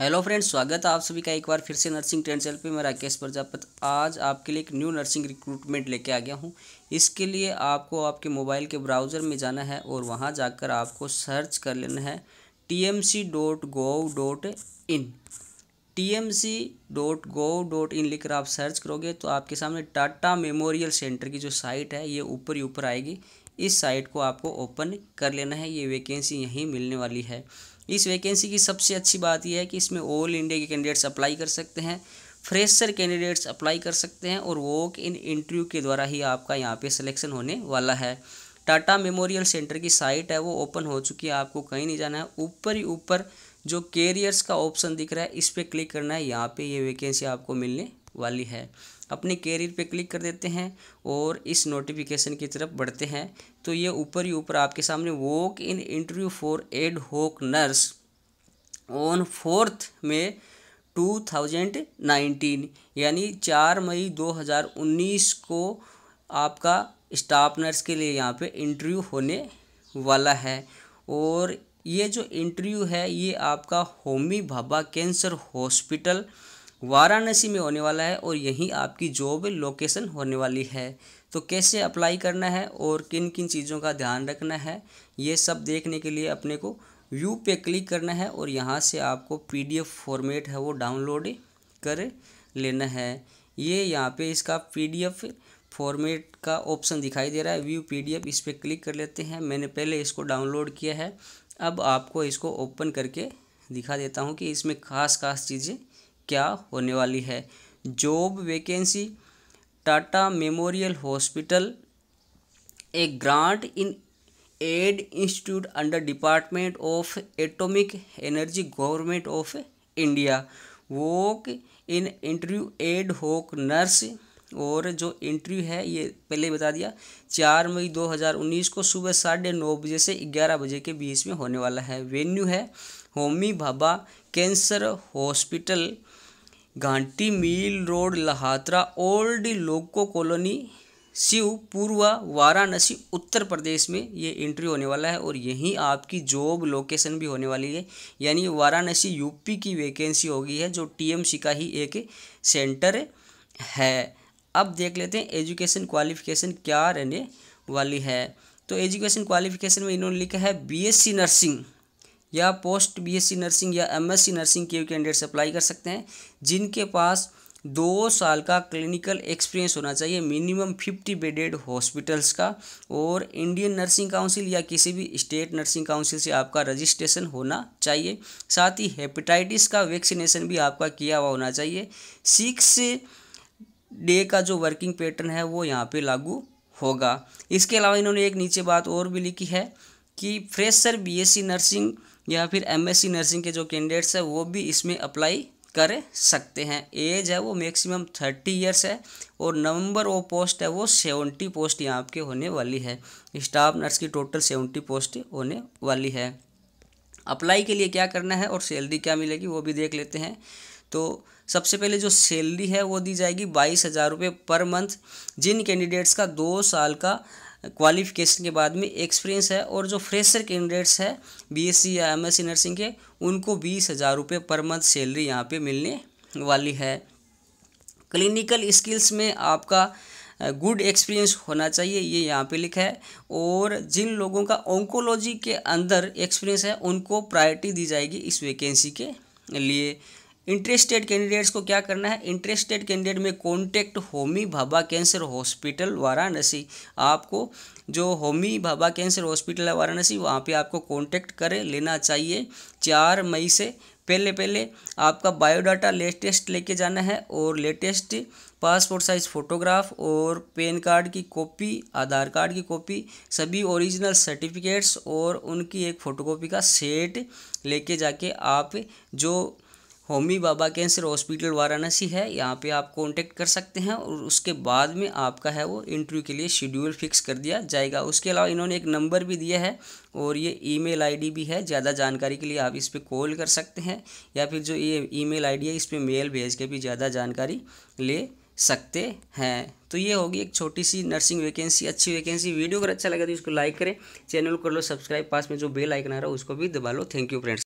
hello friends स्वागत है आप सभी का एक बार फिर से नर्सिंग ट्रेंड चैनल पे मैं राकेश प्रजापत आज आपके लिए एक न्यू नर्सिंग रिक्रूटमेंट लेके आ गया हूँ इसके लिए आपको आपके मोबाइल के ब्राउज़र में जाना है और वहाँ जाकर आपको सर्च कर लेना है T M C dot gov dot in T M C dot gov dot in लिखकर आप सर्च करोगे तो आपके सामने टाटा मेमोरियल सेंटर की जो साइट है ये ऊपर ही ऊपर आएगी इस साइट को आपको ओपन कर लेना है ये वैकेंसी यहीं मिलने वाली है इस वैकेंसी की सबसे अच्छी बात यह है कि इसमें ऑल इंडिया के कैंडिडेट्स अप्लाई कर सकते हैं फ्रेशर कैंडिडेट्स अप्लाई कर सकते हैं और वॉक इन इंटरव्यू के द्वारा ही आपका यहाँ पे सिलेक्शन होने वाला है टाटा मेमोरियल सेंटर की साइट है वो ओपन हो चुकी है आपको कहीं नहीं जाना है ऊपर ही ऊपर जो कैरियर्स का ऑप्शन दिख रहा है इस पर क्लिक करना है यहाँ पे ये वैकेंसी आपको मिलने वाली है अपने कैरियर पे क्लिक कर देते हैं और इस नोटिफिकेशन की तरफ बढ़ते हैं तो ये ऊपर ही ऊपर आपके सामने walk in interview for ad hoc nurse on fourth में 2019 यानी चार मई 2019 को आपका स्टाफ नर्स के लिए यहाँ पे इंटरव्यू होने वाला है और ये जो इंटरव्यू है ये आपका होमी भाभा कैंसर हॉस्पिटल वाराणसी में होने वाला है और यहीं आपकी जॉब लोकेशन होने वाली है तो कैसे अप्लाई करना है और किन किन चीज़ों का ध्यान रखना है ये सब देखने के लिए अपने को व्यू पे क्लिक करना है और यहाँ से आपको पीडीएफ फॉर्मेट है वो डाउनलोड कर लेना है ये यहाँ पे इसका पीडीएफ फॉर्मेट का ऑप्शन दिखाई दे रहा है व्यू पीडीएफ इस पर क्लिक कर लेते हैं मैंने पहले इसको डाउनलोड किया है अब आपको इसको ओपन करके दिखा देता हूँ कि इसमें खास खास चीज़ें क्या होने वाली है job vacancy Tata memorial hospital a grant in aid institute under department of atomic energy government of India walk in interview ad hoc nurse और जो इंटरव्यू है ये पहले बता दिया चार मई 2019 को सुबह साढ़े नौ बजे से ग्यारह बजे के बीच में होने वाला है वेन्यू है Homi Bhabha cancer hospital Ghati mill road Lahartara old loco colony Shiv Purva Varanasi Uttar Pradesh में ये एंट्री होने वाला है और यहीं आपकी जॉब लोकेशन भी होने वाली है यानी वाराणसी यूपी की वैकेंसी होगी है जो टीएमसी का ही एक सेंटर है अब देख लेते हैं एजुकेशन क्वालिफिकेशन क्या रहने वाली है तो एजुकेशन क्वालिफिकेशन में इन्होंने लिखा है बीएससी नर्सिंग या पोस्ट बीएससी नर्सिंग या एमएससी नर्सिंग के कैंडिडेट्स अप्लाई कर सकते हैं जिनके पास दो साल का क्लिनिकल एक्सपीरियंस होना चाहिए मिनिमम फिफ्टी बेडेड हॉस्पिटल्स का और इंडियन नर्सिंग काउंसिल या किसी भी स्टेट नर्सिंग काउंसिल से आपका रजिस्ट्रेशन होना चाहिए साथ ही हेपेटाइटिस का वैक्सीनेशन भी आपका किया हुआ होना चाहिए सिक्स डे का जो वर्किंग पैटर्न है वो यहाँ पे लागू होगा इसके अलावा इन्होंने एक नीचे बात और भी लिखी है कि फ्रेशर बीएससी नर्सिंग या फिर एमएससी नर्सिंग के जो कैंडिडेट्स हैं वो भी इसमें अप्लाई कर सकते हैं एज है वो मैक्सिमम थर्टी इयर्स है और नंबर ऑफ पोस्ट है वो सेवेंटी पोस्ट यहाँ आपके होने वाली है स्टाफ नर्स की टोटल सेवेंटी पोस्ट होने वाली है अप्लाई के लिए क्या करना है और सैलरी क्या मिलेगी वो भी देख लेते हैं तो सबसे पहले जो सैलरी है वो दी जाएगी बाईस हज़ार रुपये पर मंथ जिन कैंडिडेट्स का दो साल का क्वालिफिकेशन के बाद में एक्सपीरियंस है और जो फ्रेशर कैंडिडेट्स है बीएससी या एमएससी नर्सिंग के उनको बीस हज़ार रुपये पर मंथ सैलरी यहाँ पे मिलने वाली है क्लिनिकल स्किल्स में आपका गुड एक्सपीरियंस होना चाहिए ये यहाँ पे लिखा है और जिन लोगों का ओंकोलॉजी के अंदर एक्सपीरियंस है उनको प्रायोरिटी दी जाएगी इस वैकेंसी के लिए इंटरेस्टेड कैंडिडेट्स को क्या करना है इंटरेस्टेड कैंडिडेट में contact Homi Bhabha cancer hospital Varanasi आपको जो होमी भाभा कैंसर हॉस्पिटल है वाराणसी वहाँ पे आपको कॉन्टेक्ट करें लेना चाहिए चार मई से पहले पहले आपका बायोडाटा लेटेस्ट लेके जाना है और लेटेस्ट पासपोर्ट साइज़ फ़ोटोग्राफ और पेन कार्ड की कॉपी आधार कार्ड की कॉपी सभी ओरिजिनल सर्टिफिकेट्स और उनकी एक फ़ोटोकॉपी का सेट लेके जाके आप जो होमी बाबा कैंसर हॉस्पिटल वाराणसी है यहाँ पे आप कांटेक्ट कर सकते हैं और उसके बाद में आपका है वो इंटरव्यू के लिए शेड्यूल फिक्स कर दिया जाएगा उसके अलावा इन्होंने एक नंबर भी दिया है और ये ईमेल आईडी भी है ज़्यादा जानकारी के लिए आप इस पर कॉल कर सकते हैं या फिर जो ये ई मेल है इस पर मेल भेज के भी ज़्यादा जानकारी ले सकते हैं तो ये होगी एक छोटी सी नर्सिंग वैकेंसी अच्छी वैकेंसी वीडियो अगर अच्छा लगा तो इसको लाइक करें चैनल को कर लो सब्सक्राइब पास में जो बेल आइकन आ रहा है उसको भी दबा लो थैंक यू फ्रेंड्स